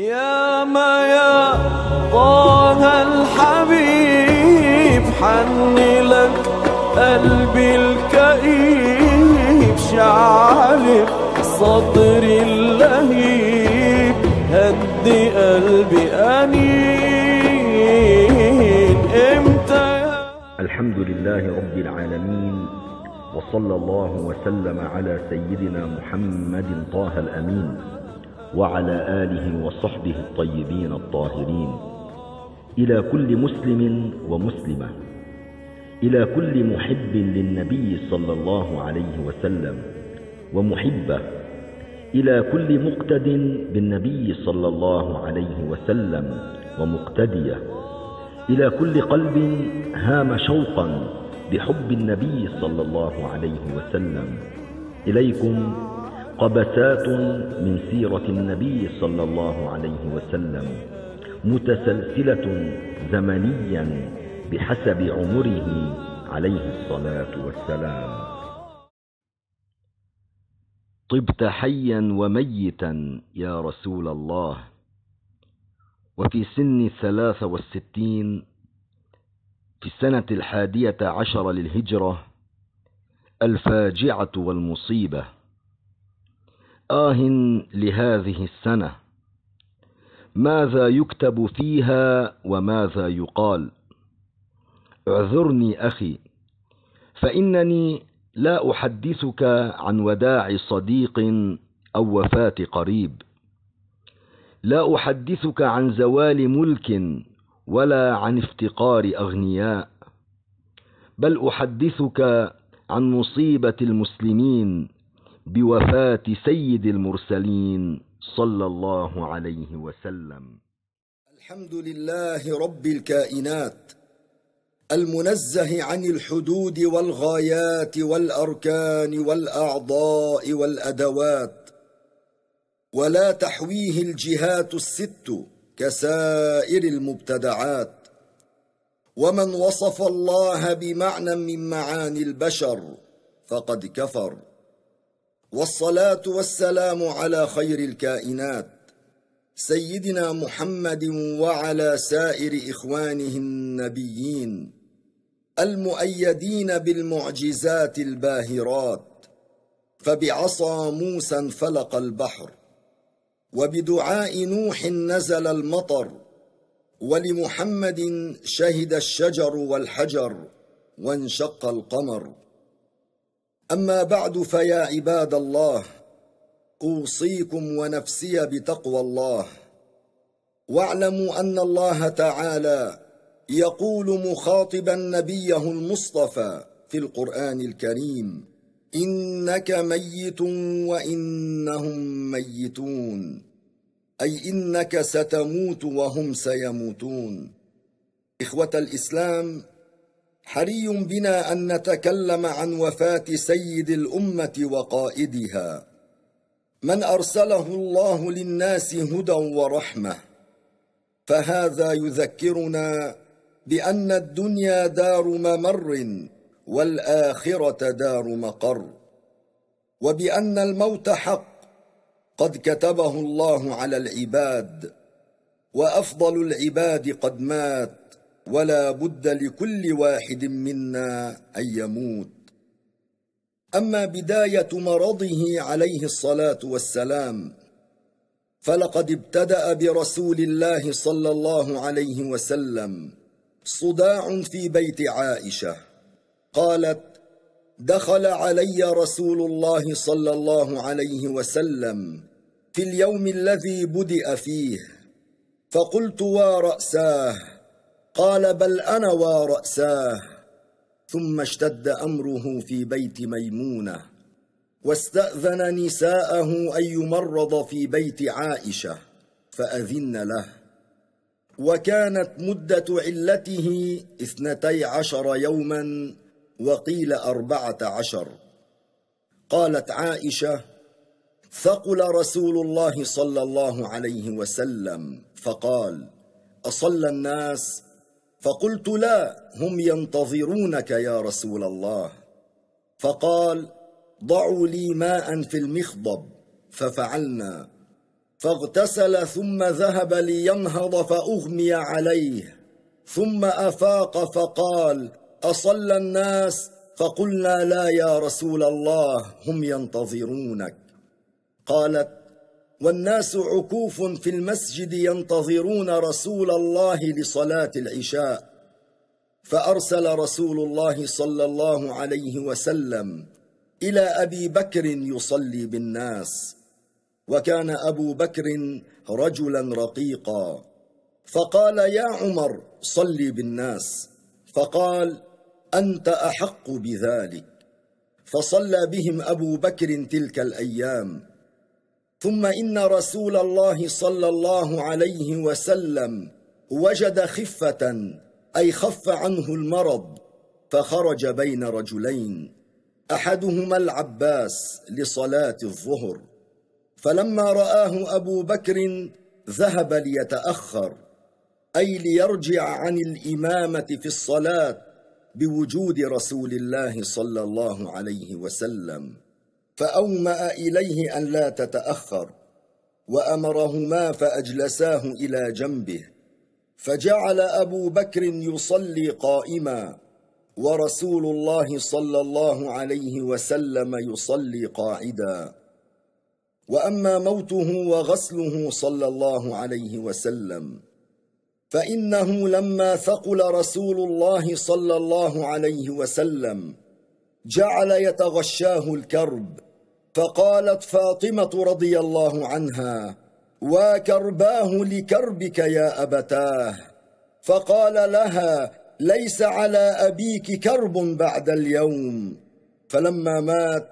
يا ما يا طه الحبيب حني لك قلبي الكئيب شعل صدري اللهيب هدي قلبي أنين امتى الحمد لله رب العالمين وصلى الله وسلم على سيدنا محمد طه الأمين وعلى آله وصحبه الطيبين الطاهرين إلى كل مسلم ومسلمة إلى كل محب للنبي صلى الله عليه وسلم ومحبة إلى كل مقتد بالنبي صلى الله عليه وسلم ومقتدية إلى كل قلب هام شوقا بحب النبي صلى الله عليه وسلم إليكم قبسات من سيرة النبي صلى الله عليه وسلم متسلسلة زمنيا بحسب عمره عليه الصلاة والسلام طبت حيا وميتا يا رسول الله وفي سن الثلاث والستين في السنة الحادية عشر للهجرة الفاجعة والمصيبة آه لهذه السنة ماذا يكتب فيها وماذا يقال اعذرني أخي فإنني لا أحدثك عن وداع صديق أو وفاة قريب لا أحدثك عن زوال ملك ولا عن افتقار أغنياء بل أحدثك عن مصيبة المسلمين بوفاه سيد المرسلين صلى الله عليه وسلم الحمد لله رب الكائنات المنزه عن الحدود والغايات والاركان والاعضاء والادوات ولا تحويه الجهات الست كسائر المبتدعات ومن وصف الله بمعنى من معاني البشر فقد كفر والصلاة والسلام على خير الكائنات سيدنا محمد وعلى سائر إخوانه النبيين المؤيدين بالمعجزات الباهرات فبعصا موسى انفلق البحر وبدعاء نوح نزل المطر ولمحمد شهد الشجر والحجر وانشق القمر اما بعد فيا عباد الله اوصيكم ونفسي بتقوى الله واعلموا ان الله تعالى يقول مخاطبا نبيه المصطفى في القران الكريم انك ميت وانهم ميتون اي انك ستموت وهم سيموتون اخوه الاسلام حري بنا أن نتكلم عن وفاة سيد الأمة وقائدها من أرسله الله للناس هدى ورحمة فهذا يذكرنا بأن الدنيا دار ممر والآخرة دار مقر وبأن الموت حق قد كتبه الله على العباد وأفضل العباد قد مات ولا بد لكل واحد منا ان يموت اما بدايه مرضه عليه الصلاه والسلام فلقد ابتدا برسول الله صلى الله عليه وسلم صداع في بيت عائشه قالت دخل علي رسول الله صلى الله عليه وسلم في اليوم الذي بدأ فيه فقلت راساه قال بل أنا ورأساه ثم اشتد أمره في بيت ميمونة واستأذن نساءه أن يمرض في بيت عائشة فأذن له وكانت مدة علته اثنتي عشر يوما وقيل أربعة عشر قالت عائشة ثقل رسول الله صلى الله عليه وسلم فقال أصلى الناس فقلت لا هم ينتظرونك يا رسول الله فقال ضعوا لي ماء في المخضب ففعلنا فاغتسل ثم ذهب لينهض فاغمي عليه ثم افاق فقال اصلى الناس فقلنا لا يا رسول الله هم ينتظرونك قالت والناس عكوف في المسجد ينتظرون رسول الله لصلاة العشاء فأرسل رسول الله صلى الله عليه وسلم إلى أبي بكر يصلي بالناس وكان أبو بكر رجلا رقيقا فقال يا عمر صلي بالناس فقال أنت أحق بذلك فصلى بهم أبو بكر تلك الأيام ثم إن رسول الله صلى الله عليه وسلم وجد خفة أي خف عنه المرض فخرج بين رجلين أحدهما العباس لصلاة الظهر فلما رآه أبو بكر ذهب ليتأخر أي ليرجع عن الإمامة في الصلاة بوجود رسول الله صلى الله عليه وسلم فاوما اليه ان لا تتاخر وامرهما فاجلساه الى جنبه فجعل ابو بكر يصلي قائما ورسول الله صلى الله عليه وسلم يصلي قاعدا واما موته وغسله صلى الله عليه وسلم فانه لما ثقل رسول الله صلى الله عليه وسلم جعل يتغشاه الكرب فقالت فاطمة رضي الله عنها وكرباه لكربك يا أبتاه فقال لها ليس على أبيك كرب بعد اليوم فلما مات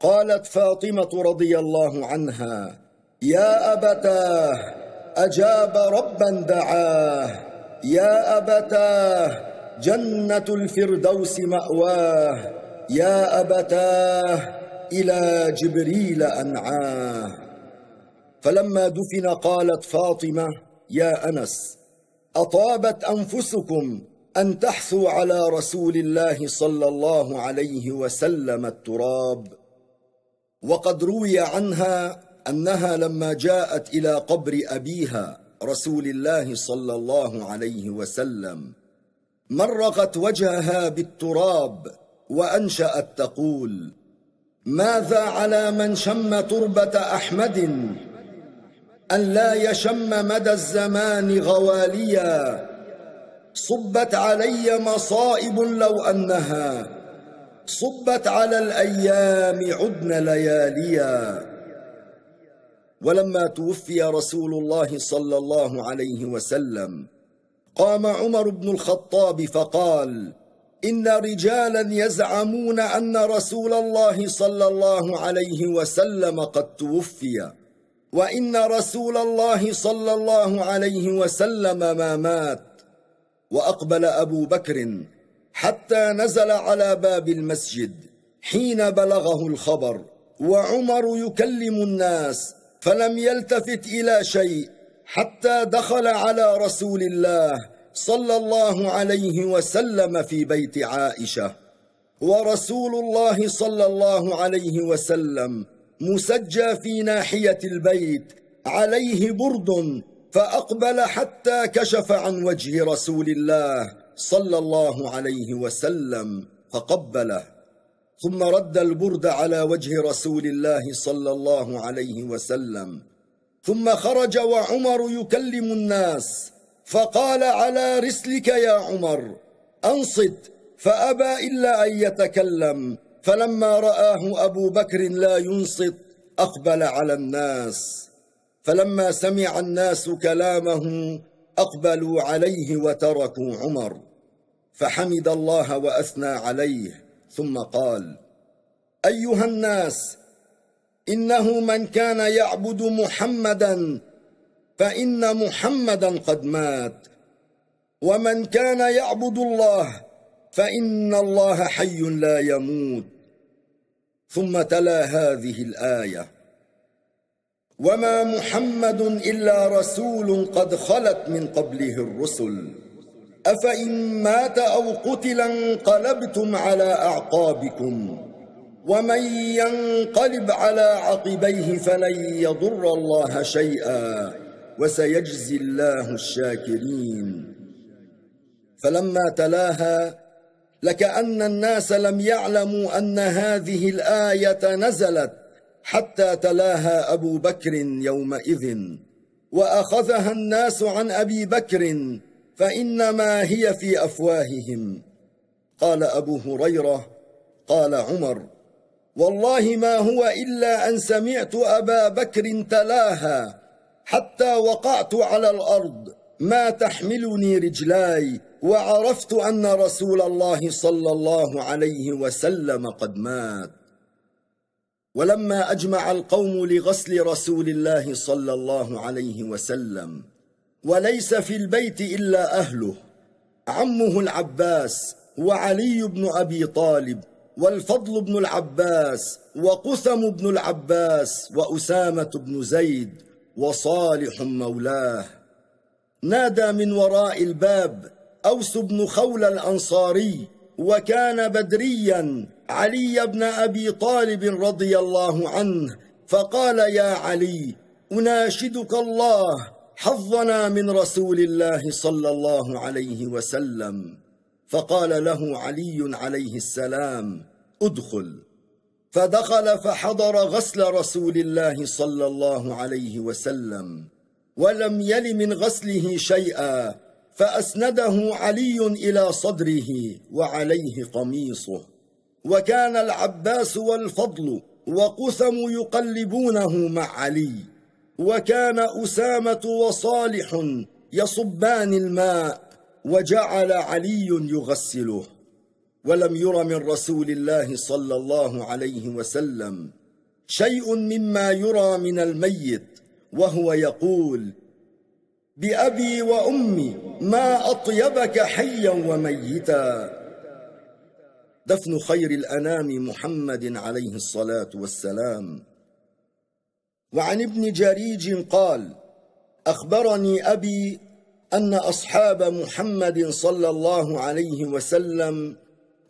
قالت فاطمة رضي الله عنها يا أبتاه أجاب ربا دعاه يا أبتاه جنة الفردوس مأواه يا أبتاه إلى جبريل أنعاه فلما دفن قالت فاطمة يا أنس أطابت أنفسكم أن تحثوا على رسول الله صلى الله عليه وسلم التراب وقد روي عنها أنها لما جاءت إلى قبر أبيها رسول الله صلى الله عليه وسلم مرقت وجهها بالتراب وأنشأت تقول ماذا على من شم تربة أحمد أن لا يشم مدى الزمان غواليا صبت علي مصائب لو أنها صبت على الأيام عدن لياليا ولما توفي رسول الله صلى الله عليه وسلم قام عمر بن الخطاب فقال إن رجالا يزعمون أن رسول الله صلى الله عليه وسلم قد توفي وإن رسول الله صلى الله عليه وسلم ما مات وأقبل أبو بكر حتى نزل على باب المسجد حين بلغه الخبر وعمر يكلم الناس فلم يلتفت إلى شيء حتى دخل على رسول الله صلى الله عليه وسلم في بيت عائشة ورسول الله صلى الله عليه وسلم مسجى في ناحية البيت عليه برد فأقبل حتى كشف عن وجه رسول الله صلى الله عليه وسلم فقبله ثم رد البرد على وجه رسول الله صلى الله عليه وسلم ثم خرج وعمر يكلم الناس فقال على رسلك يا عمر أنصت فأبى إلا أن يتكلم فلما رآه أبو بكر لا ينصت أقبل على الناس فلما سمع الناس كلامه أقبلوا عليه وتركوا عمر فحمد الله وأثنى عليه ثم قال أيها الناس إنه من كان يعبد محمداً فان محمدا قد مات ومن كان يعبد الله فان الله حي لا يموت ثم تلا هذه الايه وما محمد الا رسول قد خلت من قبله الرسل افان مات او قتل انقلبتم على اعقابكم ومن ينقلب على عقبيه فلن يضر الله شيئا وسيجزي الله الشاكرين فلما تلاها لكأن الناس لم يعلموا أن هذه الآية نزلت حتى تلاها أبو بكر يومئذ وأخذها الناس عن أبي بكر فإنما هي في أفواههم قال أبو هريرة قال عمر والله ما هو إلا أن سمعت أبا بكر تلاها حتى وقعت على الأرض ما تحملني رجلاي وعرفت أن رسول الله صلى الله عليه وسلم قد مات ولما أجمع القوم لغسل رسول الله صلى الله عليه وسلم وليس في البيت إلا أهله عمه العباس وعلي بن أبي طالب والفضل بن العباس وقثم بن العباس وأسامة بن زيد وصالح مولاه نادى من وراء الباب أوس بن خول الأنصاري وكان بدريا علي بن أبي طالب رضي الله عنه فقال يا علي أناشدك الله حظنا من رسول الله صلى الله عليه وسلم فقال له علي عليه السلام ادخل فدخل فحضر غسل رسول الله صلى الله عليه وسلم ولم يل من غسله شيئا فأسنده علي إلى صدره وعليه قميصه وكان العباس والفضل وقثم يقلبونه مع علي وكان أسامة وصالح يصبان الماء وجعل علي يغسله ولم ير من رسول الله صلى الله عليه وسلم شيء مما يرى من الميت وهو يقول بأبي وأمي ما أطيبك حيا وميتا دفن خير الأنام محمد عليه الصلاة والسلام وعن ابن جريج قال أخبرني أبي أن أصحاب محمد صلى الله عليه وسلم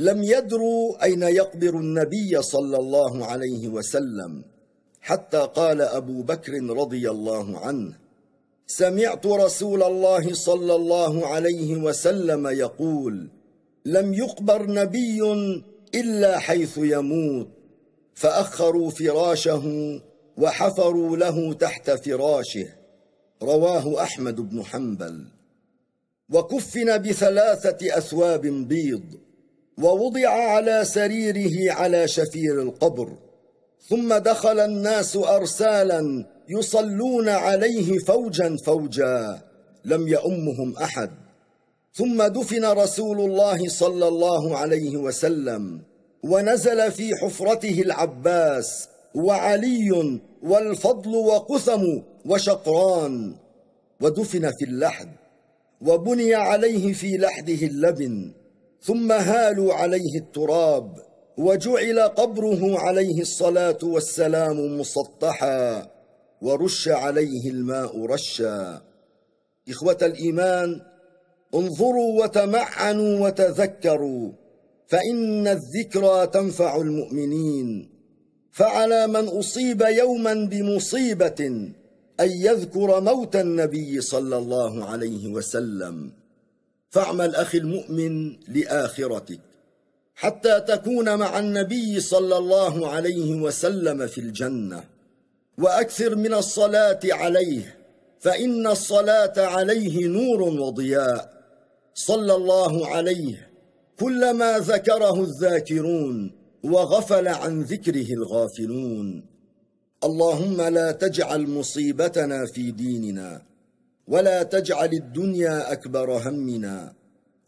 لم يدروا أين يقبر النبي صلى الله عليه وسلم حتى قال أبو بكر رضي الله عنه سمعت رسول الله صلى الله عليه وسلم يقول لم يقبر نبي إلا حيث يموت فأخروا فراشه وحفروا له تحت فراشه رواه أحمد بن حنبل وكفن بثلاثة أثواب بيض ووضع على سريره على شفير القبر ثم دخل الناس ارسالا يصلون عليه فوجا فوجا لم يامهم احد ثم دفن رسول الله صلى الله عليه وسلم ونزل في حفرته العباس وعلي والفضل وقثم وشقران ودفن في اللحد وبني عليه في لحده اللبن ثم هالوا عليه التراب وجعل قبره عليه الصلاة والسلام مسطحا ورش عليه الماء رشا إخوة الإيمان انظروا وتمعنوا وتذكروا فإن الذكرى تنفع المؤمنين فعلى من أصيب يوما بمصيبة أن يذكر موت النبي صلى الله عليه وسلم فاعمل أخي المؤمن لآخرتك حتى تكون مع النبي صلى الله عليه وسلم في الجنة وأكثر من الصلاة عليه فإن الصلاة عليه نور وضياء صلى الله عليه كلما ذكره الذاكرون وغفل عن ذكره الغافلون اللهم لا تجعل مصيبتنا في ديننا ولا تجعل الدنيا اكبر همنا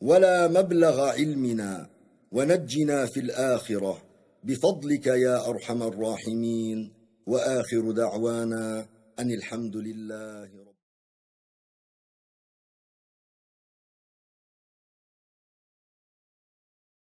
ولا مبلغ علمنا ونجنا في الاخره بفضلك يا ارحم الراحمين واخر دعوانا ان الحمد لله رب